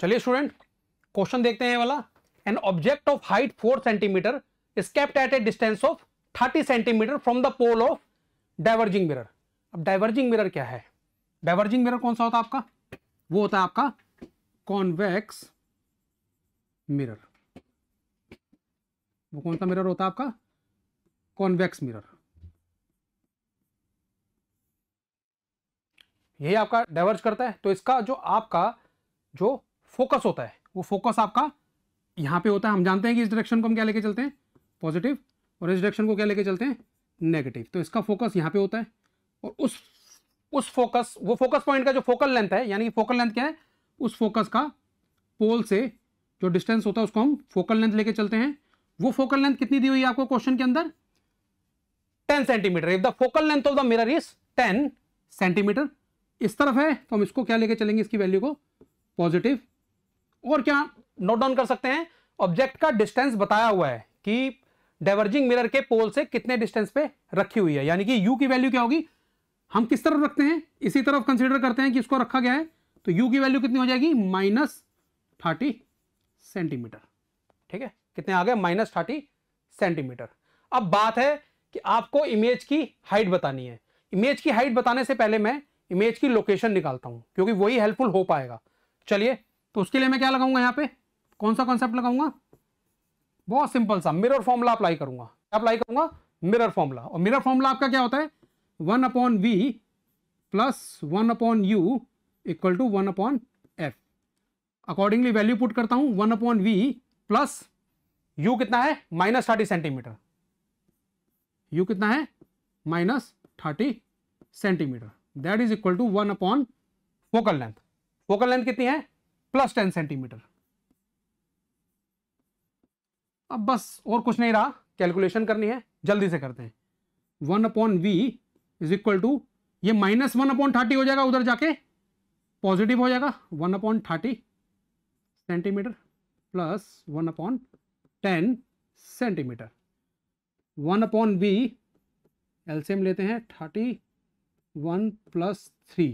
चलिए student question देखते हैं वाला an object of height four centimeter kept at a distance of thirty centimeter from the pole of diverging mirror अब diverging mirror क्या है diverging mirror कौन सा होता है आपका वो होता है आपका कॉन्वेक्स मिरर वो कौन सा मिरर होता है आपका कॉन्वेक्स मिरर यही आपका डाइवर्ज करता है तो इसका जो आपका जो फोकस होता है वो फोकस आपका यहां पे होता है हम जानते हैं कि इस डायरेक्शन को हम क्या लेके चलते हैं पॉजिटिव और इस डायरेक्शन को क्या लेके चलते हैं नेगेटिव तो इसका फोकस यहां पे होता है और उस उस फोकस वो फोकस पॉइंट का जो फोकल लेंथ है यानी कि फोकल लेंथ क्या है उस फोकस का पोल से जो डिस्टेंस होता है उसको हम फोकल लेंथ लेके चलते हैं वो फोकल लेंथ कितनी दी हुई है आपको क्वेश्चन के अंदर ten centimeter if the focal length of the mirror is ten centimeter इस तरफ है तो हम इसको क्या लेके चलेंगे इसकी वैल्यू को पॉजिटिव और क्या नोट डाउन कर सकते हैं ऑब्जेक्ट का डिस्टेंस बताया हुआ है कि डाइवर्जिंग मिरर के पोल से कितने डिस्टेंस पे रखी हुई है यानी कि यू की वैल्यू क्या होगी हम किस तरफ रखते हैं इसी तरफ कंसिडर करते हैं कि इसको रखा गया है तो यू की वैल्यू कितनी हो जाएगी माइनस थर्टी सेंटीमीटर ठीक है कितने आ गए माइनस थर्टी सेंटीमीटर अब बात है कि आपको इमेज की हाइट बतानी है इमेज की हाइट बताने से पहले मैं इमेज की लोकेशन निकालता हूं क्योंकि वही हेल्पफुल हो पाएगा चलिए तो उसके लिए मैं क्या लगाऊंगा यहाँ पे कौन सा कॉन्सेप्ट लगाऊंगा बहुत सिंपल सा मिरर फॉर्मूला अप्लाई करूंगा अप्लाई करूंगा मिरर फॉर्मूला और मिरर फॉर्मूला आपका क्या होता है one upon v plus one upon u equal to one upon f accordingly value put करता हूं one upon v plus u कितना है माइनस थर्टी सेंटीमीटर यू कितना है minus thirty centimeter that is equal to one upon focal length focal length कितनी है plus ten centimetre अब बस और कुछ नहीं रहा कैलकुलेशन करनी है जल्दी से करते हैं one upon v is equal to ये माइनस वन अपॉन थर्टी हो जाएगा उधर जाके पॉजिटिव हो जाएगा one upon thirty centimeter plus one upon ten centimeter one upon v LCM लेते हैं thirty one plus three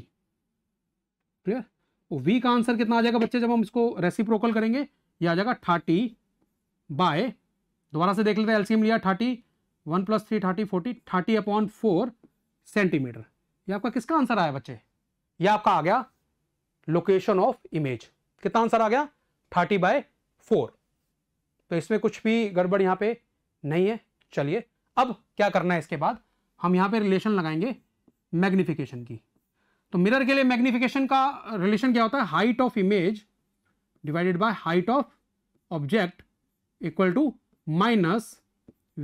clear v का आंसर कितना आ जाएगा बच्चे जब हम इसको रेसिप्रोकल करेंगे ये आ जाएगा थर्टी बाय दोबारा से देख लेते हैं एलसीएम लिया thirty one plus three thirty forty thirty upon four centimeter ये आपका किसका आंसर आया बच्चे ये आपका आ गया लोकेशन ऑफ इमेज कितना आंसर आ गया थर्टी बाय फोर तो इसमें कुछ भी गड़बड़ यहाँ पे नहीं है चलिए अब क्या करना है इसके बाद हम यहाँ पे रिलेशन लगाएंगे मैग्निफिकेशन की तो मिरर के लिए मैग्निफिकेशन का रिलेशन क्या होता है height of image divided by height of object equal to minus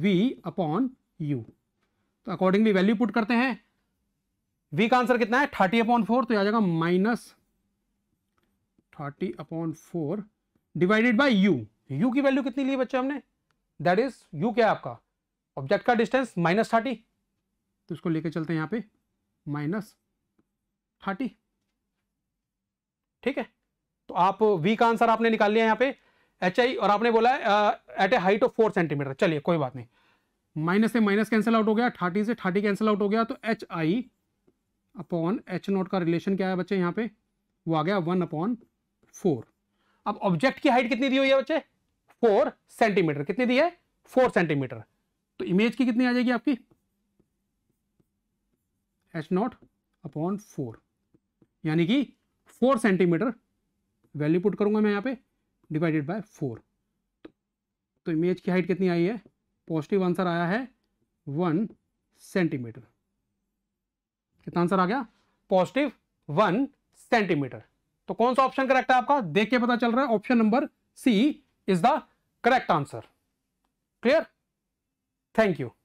v upon u तो अकॉर्डिंगली वैल्यू पुट करते हैं वी का आंसर कितना है थर्टी अपॉन फोर तो आ जाएगा minus thirty upon four divided by u u की वैल्यू कितनी ली बच्चे हमने दैट इज यू क्या है आपका ऑब्जेक्ट का डिस्टेंस माइनस थर्टी तो इसको लेके चलते हैं यहाँ पे माइनस हाटी ठीक है तो आप वी का आंसर आपने निकाल लिया यहाँ पे एच आई और आपने बोला at a height of four centimeter चलिए कोई बात नहीं माइनस से माइनस कैंसिल आउट हो गया थर्टी से थर्टी कैंसिल आउट हो गया तो h i upon h naught का रिलेशन क्या है बच्चे यहाँ पे वो आ गया वन अपॉन फोर अब ऑब्जेक्ट की हाइट कितनी दी हुई है बच्चे फोर सेंटीमीटर कितनी दी है फोर सेंटीमीटर तो इमेज की कितनी आ जाएगी आपकी एच नॉट अपॉन फोर यानी कि फोर सेंटीमीटर वैल्यू पुट करूंगा मैं यहाँ पे डिवाइडेड बाय फोर तो इमेज की हाइट कितनी आई है पॉजिटिव आंसर आया है वन सेंटीमीटर कितना आंसर आ गया पॉजिटिव वन सेंटीमीटर तो कौन सा ऑप्शन करेक्ट है आपका देख के पता चल रहा है option number C is the correct answer clear thank you